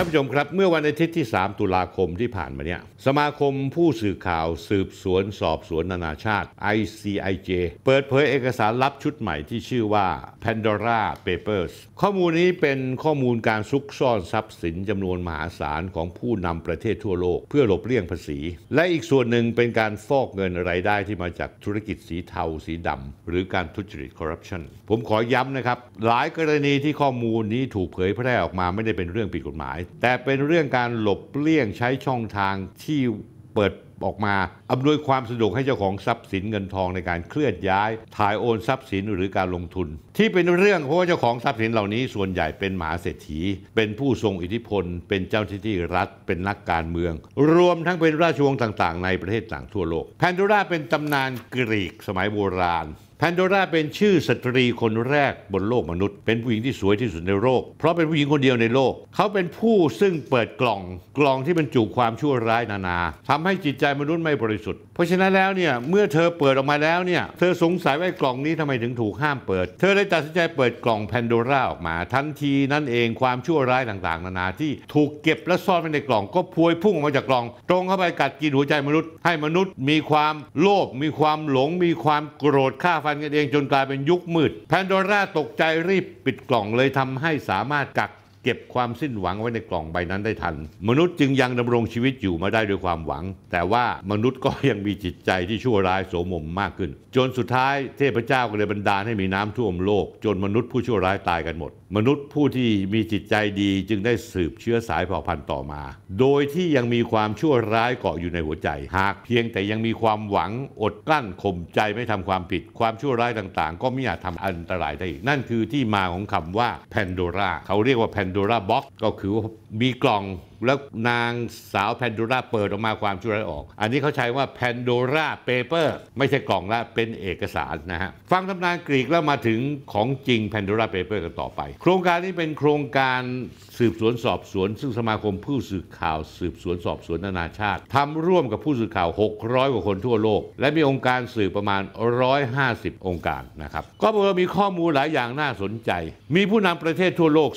ท่านผู้ชมครับ เมื่อวันอาทิตย์ที่ 3 ตุลาคมที่ผ่านมาเนี่ยสมาคมผู้สื่อข่าวสืบสวนสอบสวนนานาชาติ ICIJ เปิดเผยเอกสารลับชุดใหม่ที่ชื่อว่า Pandora Papers ข้อมูลนี้เป็นข้อมูลการซุกซ่อนทรัพย์สินจำนวนมหาศาลของผู้นำประเทศทั่วโลกเพื่อหลบเลี่ยงภาษี และอีกส่วนหนึ่งเป็นการฟอกเงินไรายได้ที่มาจากธุรกิจสีเทาสีดำหรือการทุจริตคอร์รัปชันผมขอย้ำนะครับหลายกรณีที่ข้อมูลนี้ถูกเผยแพร่ออกมาไม่ได้เป็นเรื่องผิดกฎหมายแต่เป็นเรื่องการหลบเลี่ยงใช้ช่องทางที่เปิดออกมาอำนวยความสะดวกให้เจ้าของทรัพย์สินเงินทองในการเคลื่อนย้ายถ่ายโอนทรัพย์สินหรือการลงทุน ที่เป็นเรื่องเพราะว่าเจ้าของทรัพย์สินเหล่านี้ส่วนใหญ่เป็นหมาเศรษฐี เป็นผู้ทรงอิทธิพลเป็นเจ้าที่ที่รัฐเป็นนักการเมือง รวมทั้งเป็นราชวงศ์ต่างๆ ในประเทศต่างทั่วโลก แพนดูราเป็นตำนานกรีกสมัยโบราณแพนโดราเป็นชื่อสตรีคนแรกบนโลกมนุษย์เป็น ผู้หญิงที่สวยที่สุดในโลกเพราะเป็นผู้หญิงคนเดียวในโลก เขาเป็นผู้ซึ่งเปิดกล่องกล่องที่บรรจุความชั่วร้ายนานา ทำให้จิตใจมนุษย์ไม่บริสุทธิ์เพราะฉะนั้นแล้วเนี่ยเมื่อเธอเปิดออกมาแล้วเนี่ยเธอสงสัยว่ากล่องนี้ทำไมถึงถูกห้ามเปิด เธอเลยตัดสินใจเปิดกล่องแพนโดราออกมาทันทีนั่นเองความชั่วร้ายต่างๆ นานาที่ถูกเก็บและซ่อนไว้ในกล่องก็พวยพุ่งออกมาจากกล่อง ตรงเข้าไปกัดกินหัวใจมนุษย์ ให้มนุษย์ มีความโลภมีความหลงมีความโกรธฆ่าันกันเองจนกลายเป็นยุคมืด แพนโดร่าตกใจรีบปิดกล่องเลยทำให้สามารถกักเก็บความสิ้นหวังไว้ในกล่องใบนั้นได้ทัน มนุษย์จึงยังดำรงชีวิตอยู่มาได้ด้วยความหวัง แต่ว่ามนุษย์ก็ยังมีจิตใจที่ชั่วร้ายโสมมมากขึ้นจนสุดท้ายเทพเจ้าก็เลยบันดาลให้มีน้ำท่วมโลกจนมนุษย์ผู้ชั่วร้ายตายกันหมดมนุษย์ผู้ที่มีจิตใจดีจึงได้สืบเชื้อสายเผ่าพันธุ์ต่อมา โดยที่ยังมีความชั่วร้ายเกาะอยู่ในหัวใจ หากเพียงแต่ยังมีความหวังอดกลั้นข่มใจไม่ทำความผิดความชั่วร้ายต่างๆ ก็ไม่อาจทำอันตรายได้อีกนั่นคือที่มาของคำว่าแพนโดราเขาเรียกว่าแพนโดราบ็อกก็คือมีกล่องแล้วนางสาวแพนโดราเปิดออกมาความช่วยไายออก อันนี้เขาใช้ว่าแพนโดราเปเปอร์ไม่ใช่กล่องละเป็นเอกสารนะฮะ ฟังตำนานกรีกแล้วมาถึงของจริงแพนโดราเปเปอร์กันต่อไป โครงการนี้เป็นโครงการสืบสวนสอบสวน ซึ่งสมาคมผู้สื่อข่าวสืบสวนสอบสวนนานาชาติ ทำร่วมกับผู้สื่อข่าว 600 กว่าคนทั่วโลก และมีองค์การสื่อประมาณ 150 องค์การนะครับ ก็บอกว่ามีข้อมูลหลายอย่างน่าสนใจ มีผู้นำประเทศทั่วโลก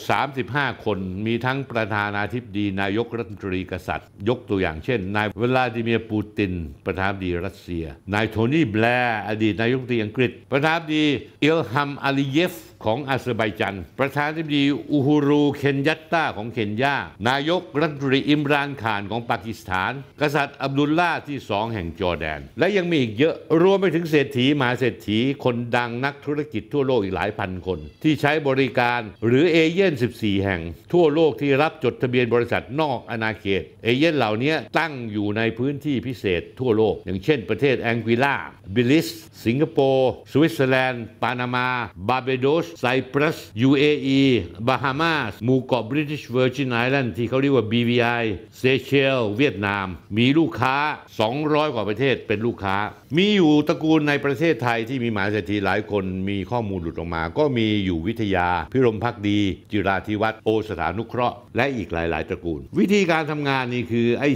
35 คน มีทั้งประธานาธิบดีนายายกรัฐมนตรีกษัตริย์ ยกตัวอย่างเช่นนายเวลาดิเมียร์ปูติน ประธานดีรัสเซียนายโทนี่แบลอดีตนายกรัฐมนตรีอังกฤษ ประธานดีอิลฮัมอาลีเยฟของอาเซอร์ไบจันประธานาธิบดีอูฮูรูเคนยัตตาของเคนยา นายกรัฐมนตรีอิมรานข่านของปากีสถานกษัตริย์อับดุลลาห์ที่สองแห่งจอร์แดน และยังมีอีกเยอะ รวมไปถึงเศรษฐีมหาเศรษฐีคนดังนักธุรกิจทั่วโลกอีกหลายพันคนที่ใช้บริการหรือเอเย่น14 แห่งทั่วโลกที่รับจดทะเบียนบริษัทนอกอาณาเขตเอเย่นเหล่านี้ตั้งอยู่ในพื้นที่พิเศษ ทั่วโลก อย่างเช่นประเทศแองกิล่าบิลิส สิงคโปร์สวิตเซอร์แลนด์ ปานามา บาเบโดสไซปรัส UAE บาฮามาสหมู่เกาะ British Virgin Island ที่เขาเรียกว่า BVI เซเชลเวียดนาม มีลูกค้า 200 กว่าประเทศเป็นลูกค้า มีอยู่ตระกูลในประเทศไทยที่มีหมายเศรษฐีหลายคนมีข้อมูลหลุดออกมา ก็มีอยู่วิทยา พิรมพักดี จิราธิวัฒน์โอสถานุเคราะห์และอีกหลาย ๆ ตระกูล วิธีการทำงานนี่คือไอ้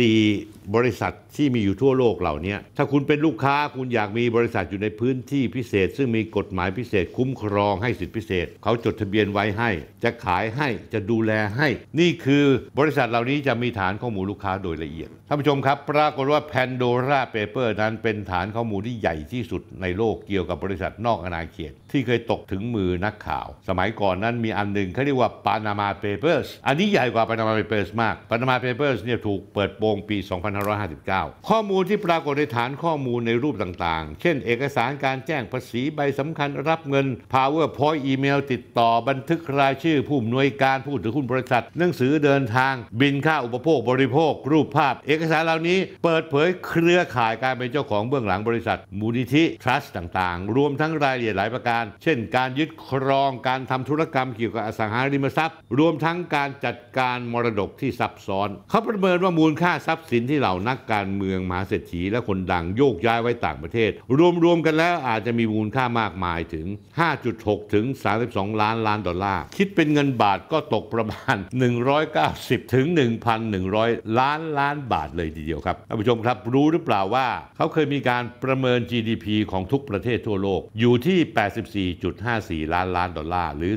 14 บริษัทที่มีอยู่ทั่วโลกเหล่านี้ถ้าคุณเป็นลูกค้าคุณอยากมีบริษัทอยู่ในพื้นที่พิเศษ ซึ่งมีกฎหมายพิเศษคุ้มครองรองให้สิทธิพิเศษ เขาจดทะเบียนไว้ให้จะขายให้จะดูแลให้ นี่คือบริษัทเหล่านี้จะมีฐานข้อมูลลูกค้าโดยละเอียด ท่านผู้ชมครับ ปรากฏว่า Pandora Paper นั้นเป็นฐานข้อมูลที่ใหญ่ที่สุดในโลกเกี่ยวกับบริษัทนอกอาณาเขตที่เคยตกถึงมือนักข่าว สมัยก่อนนั้นมีอันหนึ่งเขาเรียกว่า Panama Papers อันนี้ใหญ่กว่า Panama Papers มาก Panama Papers เนี่ยถูกเปิดโปงปี 2559 ข้อมูลที่ปรากฏในฐานข้อมูลในรูปต่างๆ เช่น เอกสารการแจ้งภาษีใบสำคัญรับเงินพา PowerPoint อีเมลติดต่อบันทึกรายชื่อผู้อำนวยการผู้ถือหุ้นบริษัทหนังสือเดินทางบินค่าอุปโภคบริโภค รูปภาพเอกสารเหล่านี้เปิดเผยเครือข่ายการเป็นเจ้าของเบื้องหลังบริษัท มูลนิธิทรัสต์ต่างๆ รวมทั้งรายละเอียดหลายประการเช่น การยึดครองการทำธุรกรรมเกี่ยวกับอสังหาริมทรัพย์ รวมทั้งการจัดการมรดกที่ซับซ้อน เขาประเมินว่ามูลค่าทรัพย์สินที่เหล่านักการเมืองมหาเศรษฐีและคนดังโยกย้ายไว้ต่างประเทศ รวมๆกันแล้วอาจจะมีมูลค่ามากมายถึง 5 16ถึง 32 ล้านล้านดอลลาร์คิดเป็นเงินบาทก็ตกประมาณ 190 ถึง 1,100 ล้านล้านบาทเลยทีเดียวครับท่านผู้ชมครับรู้หรือเปล่าว่าเขาเคยมีการประเมิน GDP ของทุกประเทศทั่วโลกอยู่ที่ 84.54 ล้านล้านดอลลาร์หรือ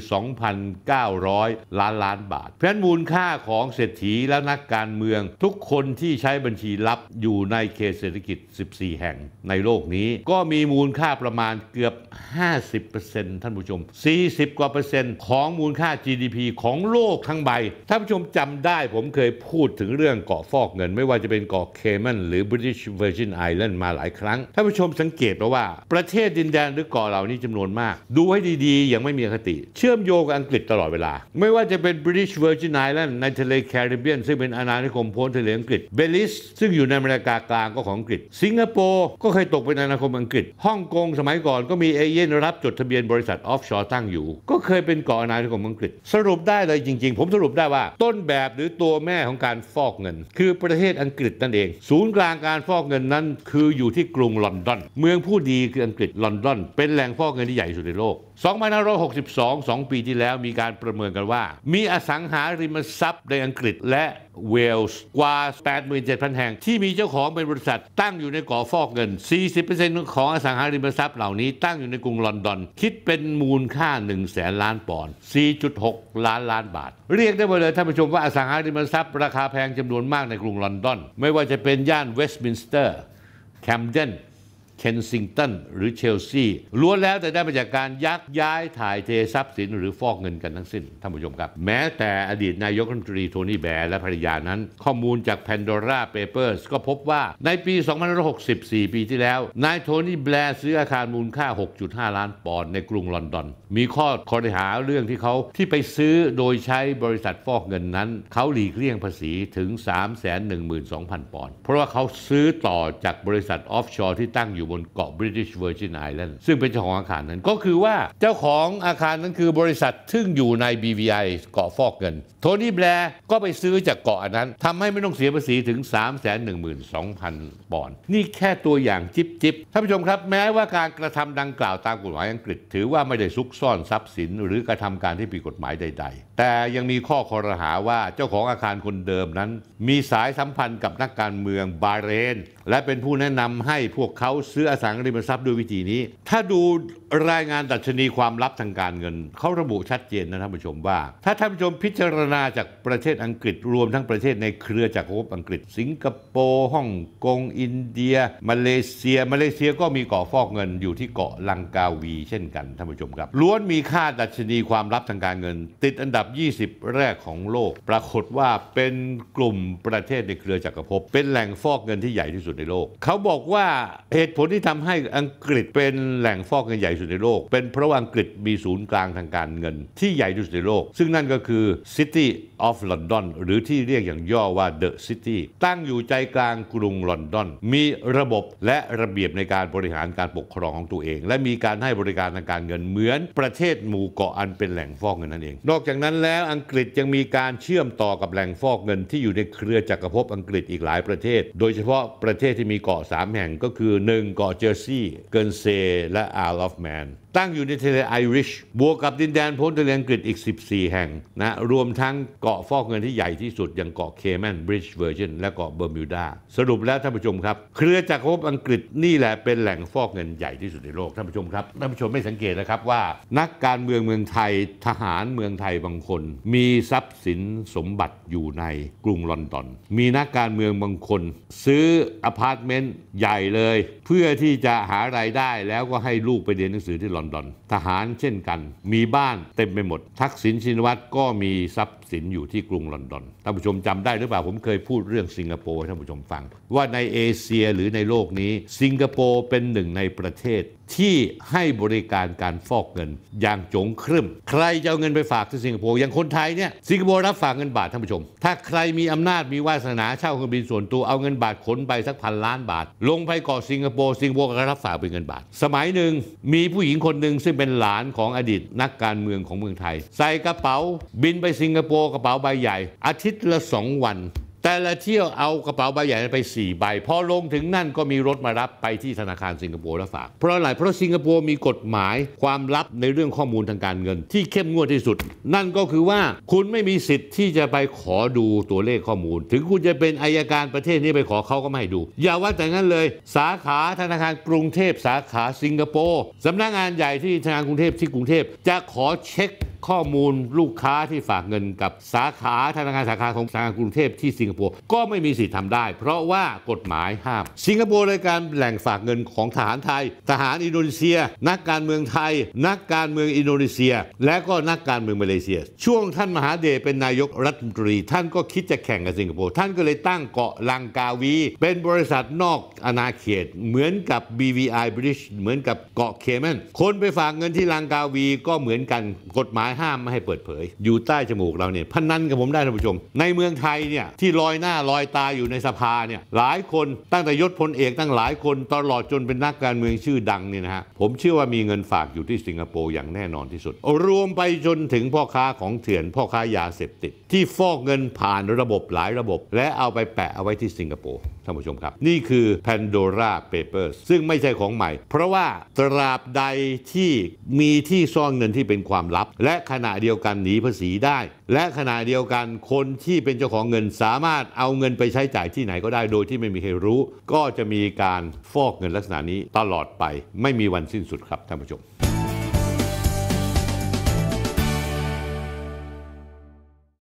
2,900 ล้านล้านบาท เพราะมูลค่าของเศรษฐีและนักการเมือง ทุกคนที่ใช้บัญชีลับอยู่ในเขตเศรษฐกิจ 14 แห่ง ในโลกนี้ก็มีมูลค่าประมาณเกือบ50%เท่านผู้ชม40กว่าเปอร์เซ็นต์ของมูลค่า GDP ของโลกทั้งใบท่านผู้ชมจำได้ผมเคยพูดถึงเรื่องเกาะฟอกเงิน ไม่ว่าจะเป็นเกาะเคมันหรือ British Virgin Island มาหลายครั้งท่านผู้ชมสังเกตแล้วว่าประเทศดินแดนหรือเกาะเหล่านี้จำนวนมาก ดูให้ดีๆ ยังไม่มีคติ เชื่อมโยงกับอังกฤษตลอดเวลา ไม่ว่าจะเป็น British Virgin Island ในทะเลแคริบเบียนซึ่งเป็นอาณานิคมพ้นทะเลอังกฤษเบลิสซึ่งอยู่ในอเมริกากลางก็ของอังกฤษสิงคโปร์ก็เคยตกเป็นอาณานิคมอังกฤษฮ่องกงสมัยก่อนก็มีเอเย่นรับจดทะเบียนบริษัทษัทออฟชอร์ตั้งอยู่ก็เคยเป็นเกาะอาณานิคมอังกฤษ สรุปได้เลยจริง ๆ ผมสรุปได้ว่าต้นแบบหรือตัวแม่ของการฟอกเงิน คือประเทศอังกฤษนั่นเอง ศูนย์กลางการฟอกเงินนั้น คืออยู่ที่กรุงลอนดอนเมืองผู้ดีคืออังกฤษลอนดอนเป็นแหล่งฟอกเงินที่ใหญ่สุดในโลก2562 2ปีที่แล้วมีการประเมินกันว่า มีอสังหาริมทรัพย์ในอังกฤษและเวลส์กว่า87,000แห่งที่มีเจ้าของเป็นบริษัท ตั้งอยู่ในก่อฟอกเงิน40%ของอสังหาริมทรัพย์เหล่านี้ ตั้งอยู่ในกรุงลอนดอน คิดเป็นมูลค่า1แสนล้านปอนด์4.6 ล้านล้านบาท เรียกได้เลยท่านผู้ชมว่าอสังหาริมทรัพย์ ราคาแพงจำนวนมากในกรุงลอนดอน ไม่ว่าจะเป็นย่านเวสต์มินสเตอร์แคมเดนเคนซิงตันหรือเชลซีล้วนแล้วแต่ได้มาจากการยักย้ายถ่ายเททรัพย์สินหรือฟอกเงินกันทั้งสิ้นท่านผู้ชมครับ แม้แต่อดีตนายกรัฐมนตรีโทนี่แบร์และภรรยานั้น ข้อมูลจาก Pandora Papers ก็พบว่า ในปี2564 ปีที่แล้วนายโทนี่แบร์ซื้ออาคารมูลค่า 6.5 ล้านปอนด์ในกรุงลอนดอน มีข้อคอรหาเรื่องที่เขาที่ไปซื้อโดยใช้บริษัทฟอกเงินนั้น เขาหลีกเลี่ยงภาษีถึง 312,000 ปอนด์เพราะว่าเขาซื้อต่อจากบริษัทออฟชอร์ที่ตั้งอยูู่่บนเกาะ British Virgin Island ซึ่งเป็นเจ้าของอาคารนั้นก็คือว่าเจ้าของอาคารนั้นคือบริษัทซึ่งอยู่ใน BVI เกาะฟอกเงินโทนี่แบร์ก็ไปซื้อจากเกาะอันนั้นทำให้ไม่ต้องเสียภาษีถึง 3 1 2 0 0 0ปอนด์นี่แค่ตัวอย่างจิบจิบท่านผู้ชมครับแม้ว่าการกระทำดังกล่าวตามกฎหมายอังกฤษถือว่าไม่ได้ซุกซ่อนทรัพย์สิน หรือกระทำการที่ผิดกฎหมายใดแต่ยังมีข้อคอรหาว่าเจ้าของอาคารคนเดิมนั้น มีสายสัมพันธ์กับนักการเมืองบาเรน และเป็นผู้แนะนำให้พวกเขาซื้ออสังหาริมทรัพย์ด้วยวิธีนี้ ถ้าดูรายงานดัชนีความลับทางการเงินเขาระบุชัดเจนนะท่านผู้ชมว่าถ้าท่านผู้ชมพิจารณาจากประเทศอังกฤษรวมทั้งประเทศในเครือจากรฮอังกฤษ สิงคโปร์ฮ่องกง อินเดียมาเลเซียมาเลเซียก็มีเกาะฟอกเงินอยู่ที่เกาะลังกาวี เช่นกันท่านผู้ชมครับล้วนมีค่าดัชนีความลับทางการเงิน ติดอันดับ 20 แรกของโลก ปรากฏว่าเป็นกลุ่มประเทศในเครือจักรภพเป็นแหล่งฟอกเงินที่ใหญ่ที่สุดในโลก เขาบอกว่าเหตุผลที่ทำให้อังกฤษเป็นแหล่งฟอกเงินใหญ่สุดสุดในโลกเป็นเพราะอังกฤษมีศูนย์กลางทางการเงินที่ใหญ่ที่สุดในโลก ซึ่งนั่นก็คือ City of London หรือที่เรียกอย่างย่อว่า The City ตั้งอยู่ใจกลางกรุงลอนดอนมีระบบและระเบียบในการบริหารการปกครองของตัวเอง และมีการให้บริการทางการเงินเหมือน ประเทศหมู่เกาะอันเป็นแหล่งฟอกเงินนั่นเอง นอกจากนั้นแล้วอังกฤษยังมีการเชื่อมต่อกับแหล่งฟอกเงินที่อยู่ในเครือจักรภพอังกฤษอีกหลายประเทศ โดยเฉพาะประเทศที่มีเกาะ3แห่งก็คือ1 เกาะเจอร์ซีย์เกินเซและอาร์ลอฟแมนตั้งอยู่ในทะเลไอริชบวกกับดินแดนพ้นทะเลอังกฤษอีก14 แห่งนะ รวมทั้งเกาะฟอกเงินที่ใหญ่ที่สุดอย่างเกาะเคแมนบริดจ์เวอร์จินและเกาะเบอร์มิวดาสรุปแล้วท่านผู้ชมครับ เครือจักรภพอังกฤษนี่แหละเป็นแหล่งฟอกเงินใหญ่ที่สุดในโลกท่านผู้ชมครับท่านผู้ชมไม่สังเกตนะครับว่า นักการเมืองเมืองไทยทหารเมืองไทยบางคน มีทรัพย์สินสมบัติอยู่ในกรุงลอนดอนมีนักการเมืองบางคนซื้ออพาร์ตเมนต์ใหญ่เลย เพื่อที่จะหารายได้แล้วก็ให้ลูกไปเรียนหนังสือที่ลอนอนดอนทหารเช่นกัน มีบ้านเต็มไปหมด ทักษิณชินวัตรก็มีทรัพย์สินอยู่ที่กรุงลอนดอนท่านผู้ชมจำได้หรือเปล่า ผมเคยพูดเรื่องสิงคโปร์ท่านผู้ชมฟังว่าในเอเชียหรือในโลกนี้สิงคโปร์เป็นหนึ่งในประเทศ ที่ให้บริการการฟอกเงินอย่างจงครึ่มใครจะเอาเงินไปฝากที่สิงคโปร์อย่างคนไทยเนี่ยสิงคโปร์รับฝากเงินบาทท่านผู้ชมถ้าใครมีอำนาจมีวาสนาเช่าเครื่องบินส่วนตัวเอาเงินบาทขนไปสักพันล้านบาท ลงไปเกาะสิงคโปร์สิงคโปร์ก็รับฝากเป็นเงินบาท สมัยหนึ่งมีผู้หญิงคนหนึ่งซึ่งเป็นหลานของอดีต นักการเมืองของเมืองไทย ใส่กระเป๋าบินไปสิงคโปร์ปกระเป๋าใบใหญ่ อาทิตย์ละสองวัน แต่ละเที่ยวเอากระเป๋าใบใหญ่ไป 4 ใบพอลงถึงนั่นก็มีรถมารับไปที่ธนาคารสิงคโปร์แล้วฝาก เพราะอะไรเพราะสิงคโปร์มีกฎหมายความลับในเรื่องข้อมูลทางการเงิน ที่เข้มงวดที่สุด นั่นก็คือว่าคุณไม่มีสิทธิ์ที่จะไปขอดูตัวเลขข้อมูล ถึงคุณจะเป็นอายการประเทศนี้ไปขอเขาก็ไม่ให้ดู อย่าว่าแต่นั้นเลย สาขาธนาคารกรุงเทพ สาขาสิงคโปร์สำนักงานใหญ่ที่ธนาคารกรุงเทพที่กรุงเทพจะขอเช็คข้อมูลลูกค้าที่ฝากเงินกับสาขาธนาคารสาขาของธนาคารกรุงเทพที่สิงคโปร์ก็ไม่มีสิทธิ์ทำได้ เพราะว่ากฎหมายห้าม สิงคโปร์ในยการแหล่งฝากเงินของทหารไทยทหารอินโดนีเซีย นักการเมืองไทย นักการเมืองอินโดนีเซีย และก็นักการเมืองมาเลเซีย ช่วงท่านมหาเดชเป็นนายกรัฐมนตรี ท่านก็คิดจะแข่งกับสิงคโปร์ท่านก็เลยตั้งเกาะลังกาวี เป็นบริษัทนอกอาณาเขตเหมือนกับ BVI British เหมือนกับเกาะเคมันคนไปฝากเงินที่ลังกาวี ก็เหมือนกันกฎหมายห้ามไม่ให้เปิดเผยอยู่ใต้จมูกเราเนี่ยพนันกับผมได้ท่านผู้ชมในเมืองไทยเนี่ยที่ลอยหน้าลอยตาอยู่ในสภาเนี่ยหลายคนตั้งแต่ยศพลเอกตั้งหลายคนตลอดจนเป็นนักการเมืองชื่อดังเนี่ยนะฮะผมเชื่อว่ามีเงินฝากอยู่ที่สิงคโปร์อย่างแน่นอนที่สุด รวมไปจนถึงพ่อค้าของเถื่อนพ่อค้ายาเสพติด ที่ฟอกเงินผ่านระบบหลายระบบ และเอาไปแปะเอาไว้ที่สิงคโปร์ท่านผู้ชมครับนี่คือ Pandora Papers ซึ่งไม่ใช่ของใหม่ เพราะว่าตราบใดที่มีที่ซ่อนเงินที่เป็นความลับ และขณะเดียวกันหนีภาษีได้ และขณะเดียวกันคนที่เป็นเจ้าของเงินสามารถเอาเงินไปใช้จ่ายที่ไหนก็ได้โดยที่ไม่มีใครรู้ ก็จะมีการฟอกเงินลักษณะนี้ตลอดไปไม่มีวันสิ้นสุดครับ ท่านผู้ชม